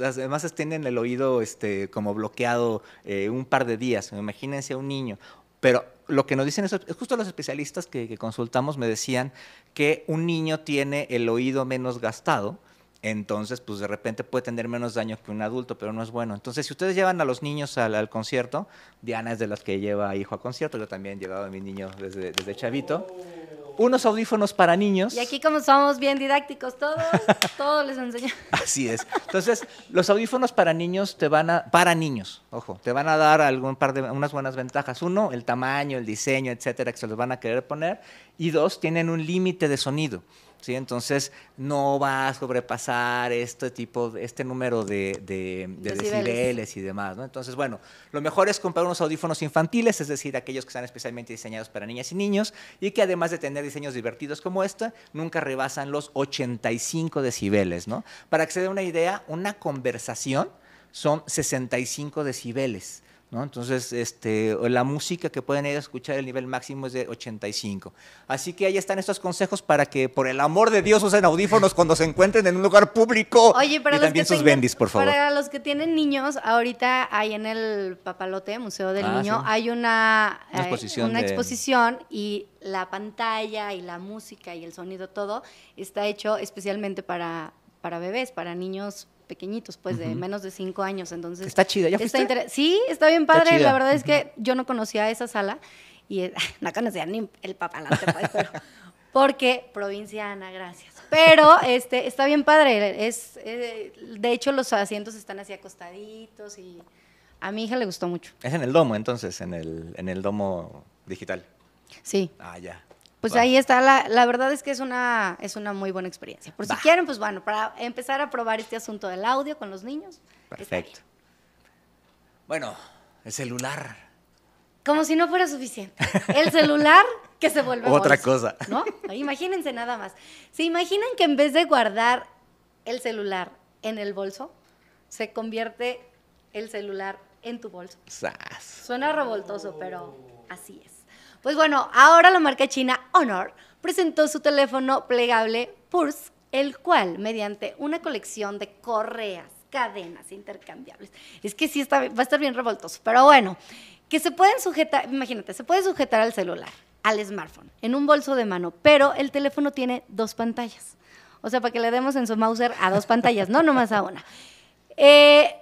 Además tienen el oído este, como bloqueado eh, un par de días. Imagínense a un niño. Pero lo que nos dicen es justo los especialistas que, que consultamos me decían que un niño tiene el oído menos gastado entonces pues de repente puede tener menos daño que un adulto, pero no es bueno. Entonces si ustedes llevan a los niños al, concierto, Diana es de las que lleva a hijo a concierto, yo también he llevado a mi niño desde, chavito. Unos audífonos para niños. Y aquí como somos bien didácticos todos, todos les enseñamos. Así es. Entonces, los audífonos para niños te van a para niños, ojo, te van a dar algún par de unas buenas ventajas. Uno, el tamaño, el diseño, etcétera, que se los van a querer poner, y dos, tienen un límite de sonido. Entonces no va a sobrepasar este tipo, este número de, decibeles y demás, Entonces, bueno, lo mejor es comprar unos audífonos infantiles, es decir, aquellos que están especialmente diseñados para niñas y niños y que además de tener diseños divertidos como este, nunca rebasan los 85 decibeles, ¿no? Para que se dé una idea, una conversación son 65 decibeles. Entonces, este, la música que pueden ir a escuchar, el nivel máximo es de 85. Así que ahí están estos consejos para que, por el amor de Dios, usen audífonos cuando se encuentren en un lugar público. Oye, para los también que sus bendis, por favor. Para los que tienen niños, ahorita hay en el Papalote, Museo del ah, Niño, hay una, eh, exposición, y la pantalla y la música y el sonido, todo está hecho especialmente para bebés, para niños pequeñitos, pues de menos de cinco años. Entonces, está chido, ¿ya fuiste? sí, está bien padre. la verdad es que yo no conocía esa sala y eh, no conocía ni el papalante, pues, porque provinciana, gracias. Pero este está bien padre, es eh, de hecho los asientos están así acostaditos y a mi hija le gustó mucho. Es en el domo entonces, en el en el domo digital. Sí. Ah, ya. Pues ahí está, la, verdad es que es una, es una muy buena experiencia. Por si quieren, pues bueno, para empezar a probar este asunto del audio con los niños. Perfecto. Bueno, el celular. Como si no fuera suficiente. El celular que se vuelve. Otra cosa. ¿No? Imagínense nada más. ¿Se imaginan que en vez de guardar el celular en el bolso, se convierte el celular en tu bolso? Suena revoltoso, pero así es. Pues bueno, ahora la marca china Honor presentó su teléfono plegable Purse, el cual, mediante una colección de correas, cadenas intercambiables, es que sí está, va a estar bien revoltoso, pero bueno, que se pueden sujetar, imagínate, se puede sujetar al celular, al smartphone, en un bolso de mano, pero el teléfono tiene dos pantallas. O sea, para que le demos en su Mauser a dos pantallas, no nomás a una. Eh,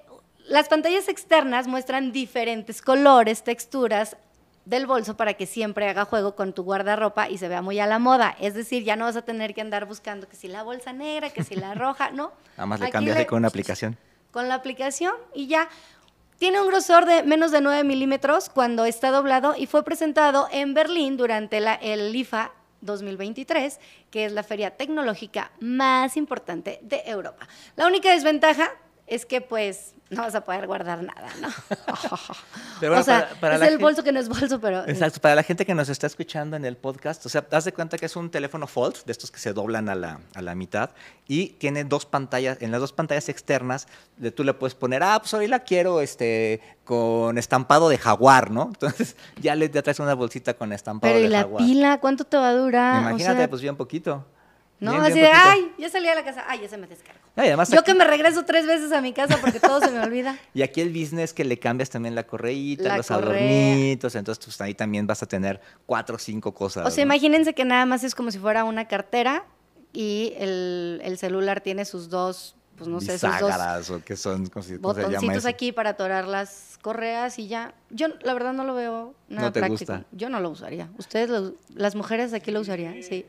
las pantallas externas muestran diferentes colores, texturas, del bolso para que siempre haga juego con tu guardarropa y se vea muy a la moda. Es decir, ya no vas a tener que andar buscando que si la bolsa negra, que si la roja, ¿no? Nada más le cambias con una aplicación. Con la aplicación y ya. Tiene un grosor de menos de 9 milímetros cuando está doblado y fue presentado en Berlín durante la, el IFA 2023, que es la feria tecnológica más importante de Europa. La única desventaja es que pues no vas a poder guardar nada, ¿no? o sea, es el bolso que no es bolso, pero... Exacto, para la gente que nos está escuchando en el podcast, o sea, das de cuenta que es un teléfono fold, de estos que se doblan a la, a la mitad, y tiene dos pantallas, en las dos pantallas externas, tú le puedes poner, ah, pues hoy la quiero este, con estampado de jaguar, ¿no? Entonces ya le traes una bolsita con estampado de jaguar. Pero la pila, ¿cuánto te va a durar? Imagínate, pues bien poquito. ¿no? Así de, ay, ya salí de la casa, ay, ya se me descargo. Yo que me regreso tres veces a mi casa porque todo se me olvida. Y aquí el business que le cambias también la correíta, los adornitos, entonces tú pues, ahí también vas a tener cuatro o cinco cosas. O sea, imagínense que nada más es como si fuera una cartera y el, el celular tiene sus dos pues no sé, esos o que son botoncitos aquí para atorar las correas y ya. Yo la verdad no lo veo nada no te práctico. Gusta. Yo no lo usaría. Ustedes, las mujeres de aquí lo usarían, sí.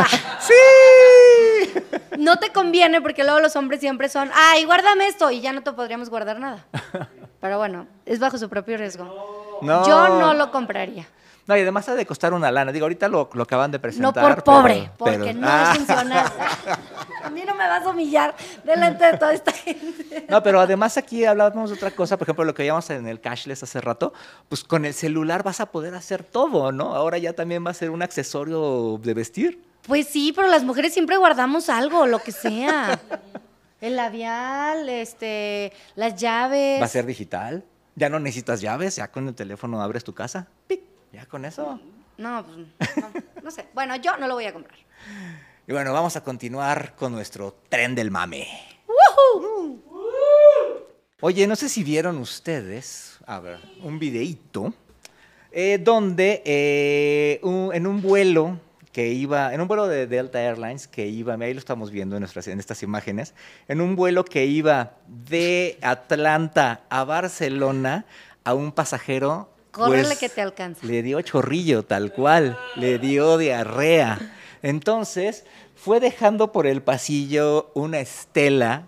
¡Sí! No te conviene porque luego los hombres siempre son, ay, guárdame esto y ya no te podríamos guardar nada. Pero bueno, es bajo su propio riesgo. Yo no lo compraría. No, y además ha de costar una lana. Digo, ahorita lo, lo acaban de presentar. No por pobre, porque no es me vas a humillar delante de toda esta gente. No, pero además aquí hablábamos de otra cosa, por ejemplo, lo que veíamos en el cashless hace rato, pues con el celular vas a poder hacer todo, ¿no? Ahora ya también va a ser un accesorio de vestir. Pues sí, pero las mujeres siempre guardamos algo, lo que sea. El labial, este, las llaves. Va a ser digital. Ya no necesitas llaves, ya con el teléfono abres tu casa. ¡Pic! Ya con eso. No, pues, no, no sé. Bueno, yo no lo voy a comprar. Y bueno, vamos a continuar con nuestro tren del mame. Oye, no sé si vieron ustedes, a ver, un videíto, eh, donde eh, en un vuelo que iba, en un vuelo de Delta Airlines que iba, ahí lo estamos viendo en, nuestras, en estas imágenes, en un vuelo que iba de Atlanta a Barcelona, a un pasajero... Pues, que te alcanza. Le dio chorrillo, tal cual, le dio diarrea. Entonces, fue dejando por el pasillo una estela.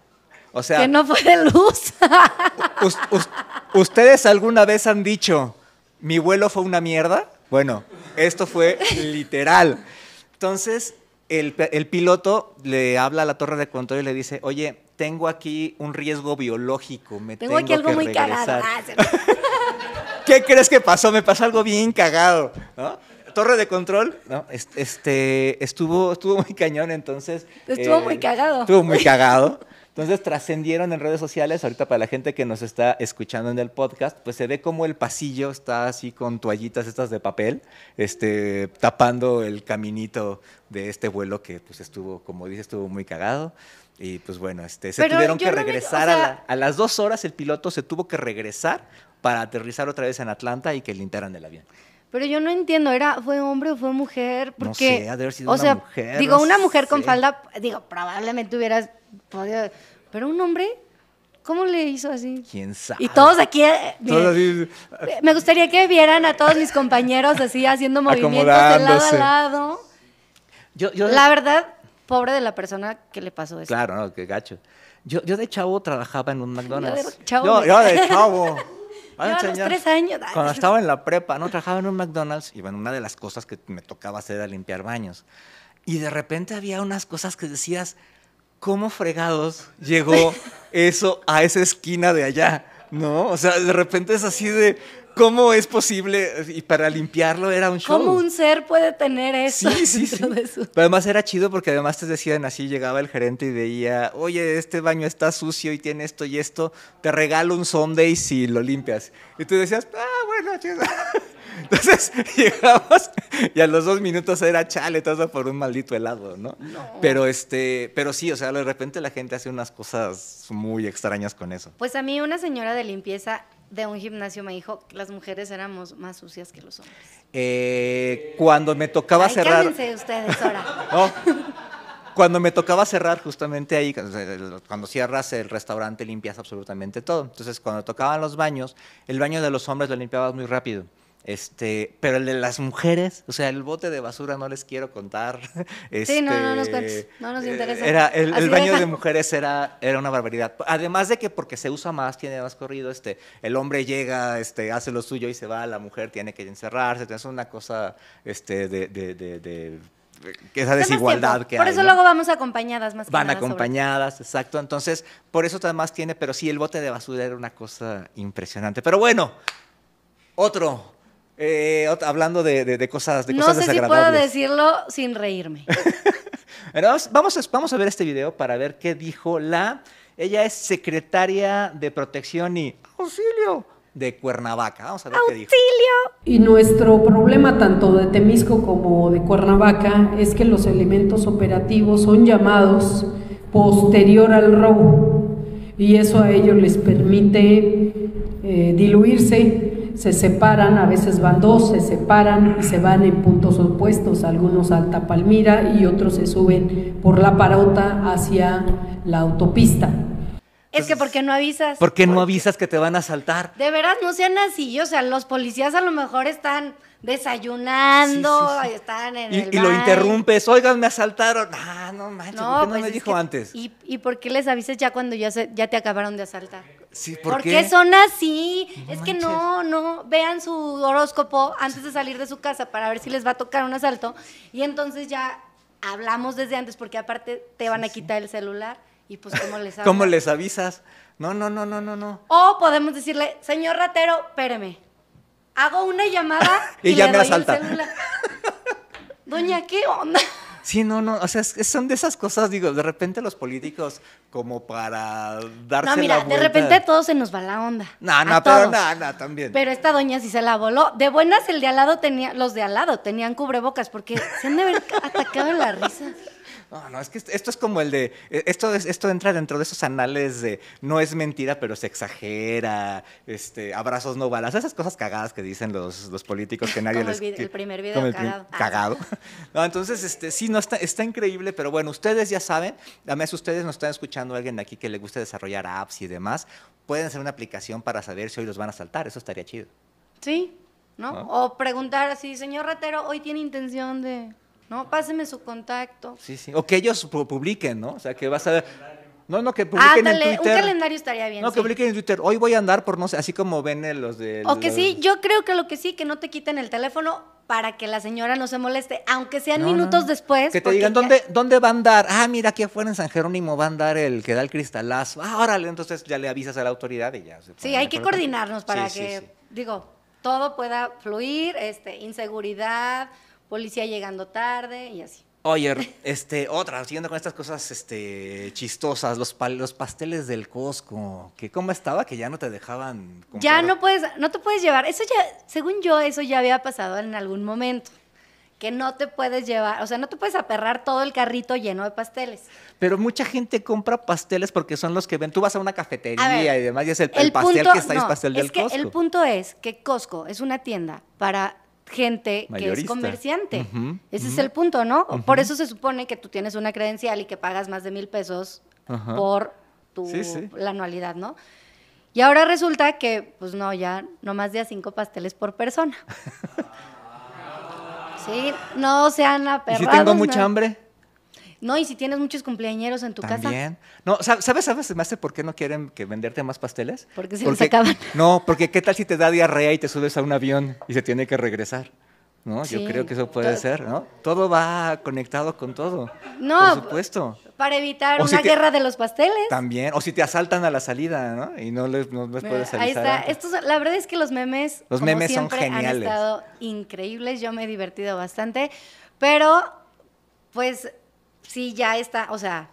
O sea. Que no fue de luz. ¿Ustedes alguna vez han dicho, mi vuelo fue una mierda? Bueno, esto fue literal. Entonces, el, piloto le habla a la torre de control y le dice, oye, tengo aquí un riesgo biológico, me tengo, aquí algo muy cagado. Ah, ¿Qué crees que pasó? Me pasó algo bien cagado, ¿no? torre de control, ¿no? Este, estuvo, estuvo muy cañón, entonces. Estuvo eh, muy cagado. Estuvo muy cagado. Entonces trascendieron en redes sociales. Ahorita para la gente que nos está escuchando en el podcast, pues se ve como el pasillo está así con toallitas estas de papel, este, tapando el caminito de este vuelo que pues estuvo, como dices estuvo muy cagado. Y pues bueno, este, se tuvieron que regresar a, las dos horas. El piloto se tuvo que regresar para aterrizar otra vez en Atlanta y que linteran el avión. Pero yo no entiendo, era fue hombre o fue mujer, porque no o sea, mujer, digo, una mujer con falda, digo, probablemente hubieras podido, pero un hombre ¿Cómo le hizo así? ¿Quién sabe? Y todos aquí, eh, me gustaría que vieran a todos mis compañeros así haciendo movimientos de lado a lado. Yo, la verdad, pobre de la persona que le pasó eso. Claro, no, qué gacho. Yo, yo de chavo trabajaba en un McDonald's. yo de chavo. tres años. Cuando estaba en la prepa, no trabajaba en un McDonald's y una de las cosas que me tocaba hacer era limpiar baños. Y de repente había unas cosas que decías, ¿cómo fregados llegó eso a esa esquina de allá? ¿No? O sea, de repente es así de ¿Cómo es posible? Y para limpiarlo era un show. ¿Cómo un ser puede tener eso? Sí, sí, sí. Pero además era chido porque además te decían así, llegaba el gerente y veía, oye, este baño está sucio y tiene esto y esto, te regalo un Sunday si lo limpias. Y tú decías, ah, bueno, chido. Entonces llegamos y a los dos minutos era chale, todo por un maldito helado, ¿no? ¿no? Pero este, pero sí, o sea, de repente la gente hace unas cosas muy extrañas con eso. Pues a mí una señora de limpieza de un gimnasio me dijo que las mujeres éramos más sucias que los hombres. Eh, cuando me tocaba Ay, cerrar. ustedes ahora. cuando me tocaba cerrar, justamente ahí, cuando cierras el restaurante, limpias absolutamente todo. Entonces, cuando tocaban los baños, el baño de los hombres lo limpiabas muy rápido este, pero el de las mujeres, o sea, el bote de basura no les quiero contar. sí, no, no nos este, no nos interesa. Era, el, baño de mujeres era, era una barbaridad. Además de que porque se usa más, tiene más corrido, este, el hombre llega, este, hace lo suyo y se va, la mujer tiene que encerrarse, es una cosa este, de, de, de, esa desigualdad que Por eso luego vamos acompañadas más que Van acompañadas, exacto. Entonces, por eso además tiene, pero sí, el bote de basura era una cosa impresionante. Pero bueno, otro eh, hablando de, de, de, cosas, de no sé si puedo decirlo sin reírme. vamos, vamos, a, ver este video para ver qué dijo la. Ella es secretaria de protección y auxilio de Cuernavaca. Vamos a ver ¡Auxilio! Y nuestro problema, tanto de Temisco como de Cuernavaca, es que los elementos operativos son llamados posterior al robo. Y eso a ellos les permite eh, diluirse se separan, a veces van dos, se separan y se van en puntos opuestos, algunos alta Palmira y otros se suben por la parota hacia la autopista es que porque no avisas. Porque no avisas que te van a asaltar? De veras, no sean así. O sea, los policías a lo mejor están desayunando, están en y, el Y lo interrumpes, oigan, me asaltaron. Ah, no manches, no, ¿por qué no pues me dijo antes? ¿y, ¿y, por qué les avisas ya cuando ya, se, ya te acabaron de asaltar? Sí, ¿por, qué? son así? es que no, no, vean su horóscopo antes de salir de su casa para ver si les va a tocar un asalto y entonces ya hablamos desde antes porque aparte te van a quitar el celular y pues, ¿cómo les avisas? ¿Cómo les avisas? No, no, no, no, no, no. O podemos decirle, señor ratero, espéreme. Hago una llamada y, me asalta. Doña, ¿qué onda? Sí, no, no, o sea, son de esas cosas, digo, de repente los políticos como para darse No, mira, de repente a todos se nos va la onda. No, no, pero no, no, también. Pero esta doña sí se la voló. De buenas el de al lado tenía, los de al lado tenían cubrebocas porque se han de haber atacado en la risa. No, no, es que esto es como el de, e-, esto, es, esto entra dentro de esos anales de no es mentira, pero se exagera, este, abrazos no balas, esas cosas cagadas que dicen los, políticos que nadie les... El, el primer video cagado. cagado. No, entonces, este, sí, no, está, está increíble, pero bueno, ustedes ya saben, además ustedes nos están escuchando a alguien de aquí que le gusta desarrollar apps y demás, pueden hacer una aplicación para saber si hoy los van a saltar, eso estaría chido. Sí, ¿no? O preguntar así, señor ratero, hoy tiene intención de... ¿no? Páseme su contacto. Sí, sí. O que ellos publiquen, ¿no? O sea, que vas a ver. No, no, que publiquen un calendario estaría bien. No, que publiquen en Twitter. Hoy voy a andar por no sé, así como ven los de. O que sí, yo creo que lo que sí, que no te quiten el teléfono para que la señora no se moleste, aunque sean minutos después. Que te digan, ¿dónde, ¿dónde va a andar? Ah, mira, aquí afuera en San Jerónimo va a andar el que da el cristalazo. Ah, órale, entonces ya le avisas a la autoridad y ya. Se sí, hay que coordinarnos para que, digo, todo pueda fluir, este, inseguridad, policía llegando tarde y así. Oye, este, otra, siguiendo con estas cosas este, chistosas, los, los pasteles del Costco, que cómo estaba que ya no te dejaban Ya no puedes, no te puedes llevar. Eso ya, según yo, eso ya había pasado en algún momento. Que no te puedes llevar, o sea, no te puedes aperrar todo el carrito lleno de pasteles. Pero mucha gente compra pasteles porque son los que ven. Tú vas a una cafetería y demás, y es el, pastel que está pastel del Costco. El punto es que Costco es una tienda para gente que es comerciante. Ese es el punto, ¿no? Por eso se supone que tú tienes una credencial y que pagas más de mil pesos por tu, la anualidad, ¿no? Y ahora resulta que, pues no, ya no más de a cinco pasteles por persona. sí, no sean aperrados. ¿Y si tengo mucha hambre? No, y si tienes muchos cumpleañeros en tu ¿También? casa. No, ¿sabes, sabes, me por qué no quieren que venderte más pasteles? Porque se les acaban. No, porque qué tal si te da diarrea y te subes a un avión y se tiene que regresar. ¿no? Yo creo que eso puede ser, ¿no? Todo va conectado con todo. No, por supuesto. Para evitar una guerra de los pasteles. También, o si te asaltan a la salida, ¿no? Y no les, no puedes salir. Ahí está. la verdad es que los memes, los memes son geniales. han estado increíbles. Yo me he divertido bastante, pero pues sí ya está, o sea,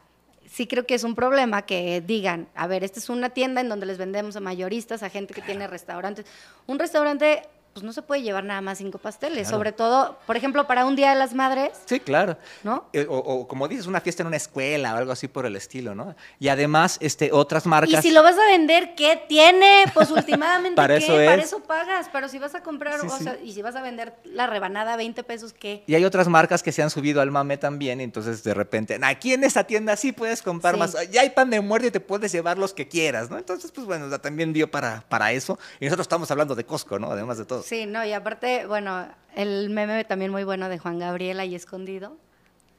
sí creo que es un problema que digan, a ver, esta es una tienda en donde les vendemos a mayoristas, a gente que tiene restaurantes. Un restaurante pues no se puede llevar nada más cinco pasteles, sobre todo, por ejemplo, para un Día de las Madres. Sí, claro. ¿No? Eh, o, como dices, una fiesta en una escuela o algo así por el estilo, ¿no? Y además, este, otras marcas... Y si lo vas a vender, ¿qué tiene? Pues últimamente, para ¿qué? Eso Para eso pagas, pero si vas a comprar, o sea, y si vas a vender la rebanada 20 pesos, ¿qué? Y hay otras marcas que se han subido al mame también, entonces de repente, aquí en esta tienda sí puedes comprar más, ya hay pan de muerte y te puedes llevar los que quieras, ¿no? Entonces, pues bueno, también dio para, para eso. Y nosotros estamos hablando de Costco, ¿no? Además de todo. Sí, no, y aparte, bueno, el meme también muy bueno de Juan Gabriel ahí escondido.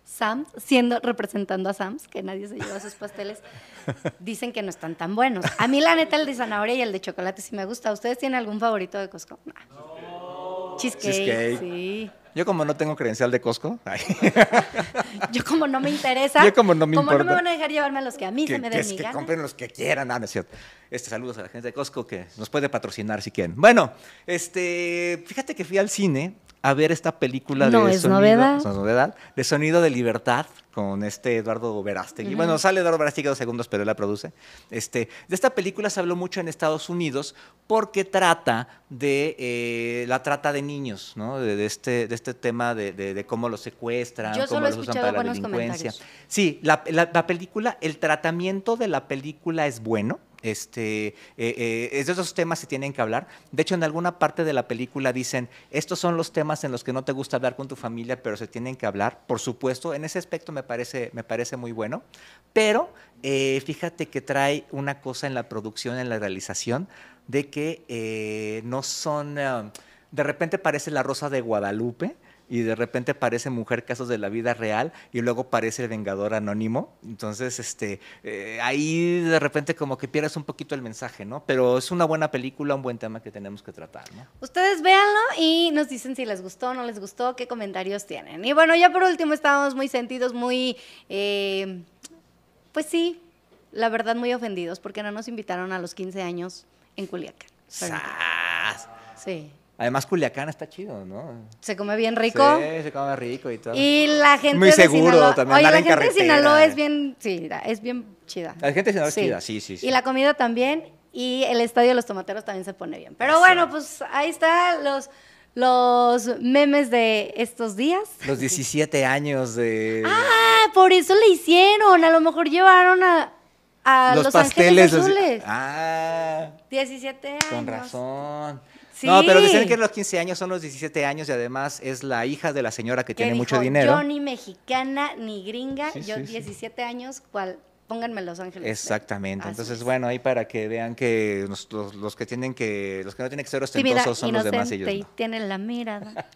Sam, siendo representando a Sams, que nadie se lleva sus pasteles, dicen que no están tan buenos. A mí la neta el de zanahoria y el de chocolate sí me gusta. ¿Ustedes tienen algún favorito de Costco? Cheesecake, Cheesecake, sí. Yo como no tengo credencial de Costco. Yo como no me interesa. Yo como no me no van a dejar llevarme a los que a mí se me den que, mi que compren los que quieran. Ah, no, es cierto. Este, saludos a la gente de Costco que nos puede patrocinar si quieren. Bueno, este, fíjate que fui al cine a ver esta película de sonido, de sonido de libertad con este Eduardo Verástegui. Bueno, sale Eduardo Verástegui dos segundos, pero él la produce. Este, de esta película se habló mucho en Estados Unidos porque trata de eh, la trata de niños, ¿no? De, este, de este tema de, cómo los secuestran, cómo los usan para la delincuencia. Sí, la, la película, el tratamiento de la película es bueno este, eh, eh, es de esos temas se tienen que hablar. De hecho, en alguna parte de la película dicen, estos son los temas en los que no te gusta hablar con tu familia, pero se tienen que hablar. Por supuesto, en ese aspecto me parece, me parece muy bueno. Pero eh, fíjate que trae una cosa en la producción, en la realización, de que no son, de repente parece la rosa de Guadalupe y de repente aparece Mujer Casos de la Vida Real y luego aparece El Vengador Anónimo. Entonces, este, eh, ahí de repente como que pierdes un poquito el mensaje, ¿no? Pero es una buena película, un buen tema que tenemos que tratar, ¿no? Ustedes véanlo y nos dicen si les gustó o no les gustó, qué comentarios tienen. Y bueno, ya por último estábamos muy sentidos, muy, eh, pues sí, la verdad muy ofendidos porque no nos invitaron a los 15 años en Culiacán. sí. Además, Culiacán está chido, ¿no? Se come bien rico. Sí, se come rico y todo. Y la gente Muy seguro también. la gente de Sinaloa es bien, sí, es bien chida. La gente de Sinaloa es chida, sí, sí, Y la comida también. Y el estadio de los tomateros también se pone bien. Pero bueno, pues ahí están los, los memes de estos días. Los 17 años de. ¡Ah! Por eso le hicieron. A lo mejor llevaron a. los, Ángeles Azules. Ah. 17 años. Con razón. No, pero dicen que los 15 años son los 17 años y además es la hija de la señora que, tiene mucho dinero. Yo ni mexicana ni gringa, yo 17 años, ¿cuál? pónganme Los Ángeles. Exactamente. Entonces, bueno, ahí para que vean que los, que tienen que, los que no tienen que ser ostentosos son los demás ellos. Y no. tienen la mirada.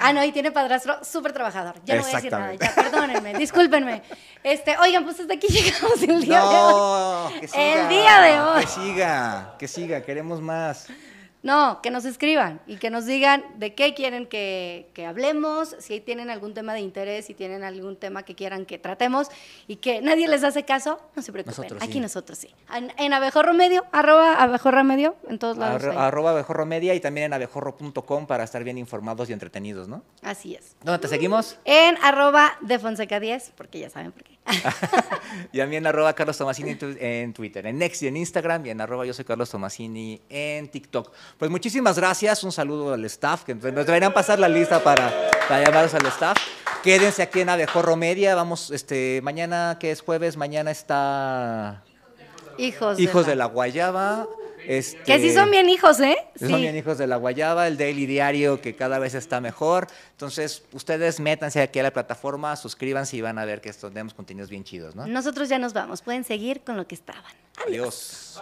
ah, no, y tiene padrastro súper trabajador. Ya no voy a decir nada, perdónenme, discúlpenme. Este, oigan, pues hasta aquí llegamos el día de hoy. el día de hoy. Que siga, que siga, queremos más. No, que nos escriban y que nos digan de qué quieren que, hablemos, si tienen algún tema de interés, si tienen algún tema que quieran que tratemos y que nadie les hace caso, no se preocupen. Nosotros aquí nosotros sí. En, abejorromedio, arroba abejorromedio en todos lados. arroba y también en abejorro.com para estar bien informados y entretenidos, ¿no? Así es. ¿Dónde te seguimos? En arroba de Fonseca 10, porque ya saben por qué. y también en arroba Carlos Tomasini en Twitter, en Next y en Instagram y en arroba yo soy Carlos Tomasini en TikTok. Pues muchísimas gracias, un saludo al staff, que nos deberían pasar la lista para, para llamaros al staff. Quédense aquí en Abejorro Media, vamos, este, mañana que es jueves, mañana está... Hijos, de, la... Guayaba. Este que sí son bien hijos, ¿eh? Sí. Son bien hijos de la Guayaba, el Daily Diario que cada vez está mejor. Entonces, ustedes métanse aquí a la plataforma, suscríbanse y van a ver que tenemos contenidos bien chidos, ¿no? Nosotros ya nos vamos, pueden seguir con lo que estaban. Adiós.